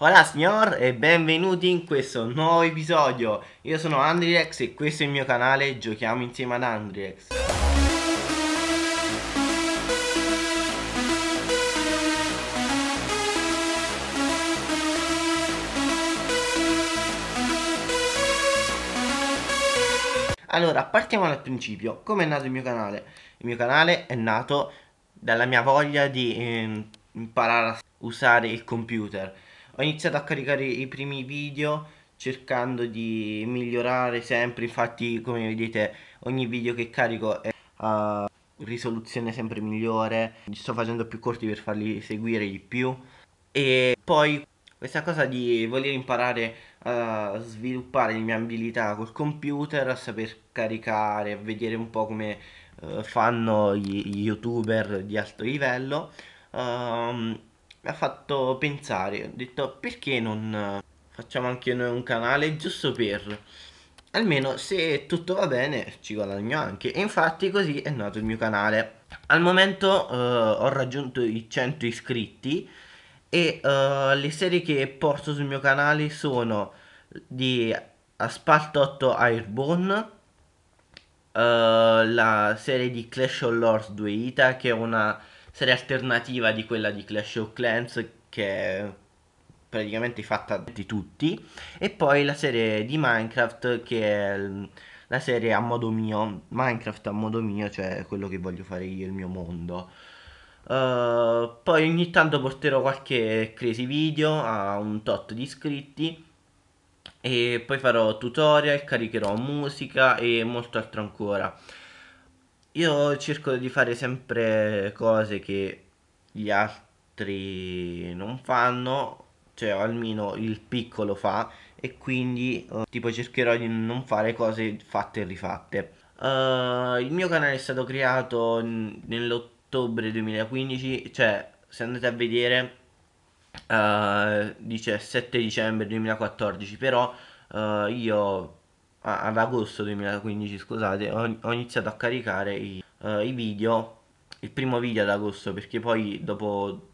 Hola signor e benvenuti in questo nuovo episodio Io sono Andriex e questo è il mio canale Giochiamo insieme ad Andriex Allora, partiamo dal principio. Come è nato il mio canale? Il mio canale è nato dalla mia voglia di eh, imparare a usare il computer ho iniziato a caricare i primi video cercando di migliorare sempre infatti come vedete ogni video che carico è a risoluzione sempre migliore sto facendo più corti per farli seguire di più e poi questa cosa di voler imparare a sviluppare le mie abilità col computer, a saper caricare, a vedere un po' come uh, fanno gli, gli, youtuber di alto livello. Um, mi ha fatto pensare, ho detto perché non eh, facciamo anche noi un canale giusto per... Almeno se tutto va bene ci guadagno anche e infatti così è nato il mio canale. Al momento eh, ho raggiunto i 100 iscritti e eh, le serie che porto sul mio canale sono di Asphalt 8 Airborne, eh, la serie di Clash of Lords 2 Ita che è una serie alternativa di quella di Clash of Clans che è praticamente fatta di tutti e poi la serie di Minecraft che è la serie a modo mio Minecraft a modo mio cioè quello che voglio fare io il mio mondo uh, poi ogni tanto porterò qualche crazy video a un tot di iscritti e poi farò tutorial, caricherò musica e molto altro ancora io cerco di fare sempre cose che gli altri non fanno, cioè almeno il piccolo fa, e quindi eh, tipo cercherò di non fare cose fatte e rifatte. Uh, il mio canale è stato creato nell'ottobre 2015, cioè se andate a vedere uh, dice 7 dicembre 2014, però uh, io ad agosto 2015 scusate ho, ho iniziato a caricare i, uh, i, video il primo video ad agosto perché poi dopo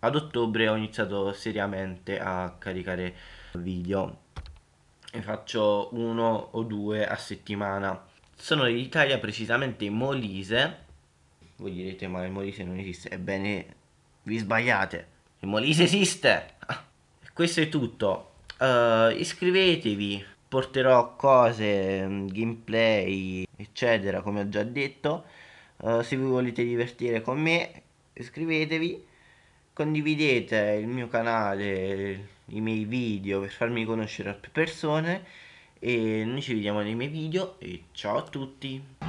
ad ottobre ho iniziato seriamente a caricare video e faccio uno o due a settimana sono in Italia precisamente in Molise voi direte ma il Molise non esiste ebbene vi sbagliate il Molise esiste questo è tutto uh, iscrivetevi porterò cose, mm, gameplay, eccetera, come ho già detto. Uh, se vi volete divertire con me, iscrivetevi, condividete il mio canale, i miei video per farmi conoscere a più persone. E noi ci vediamo nei miei video e ciao a tutti!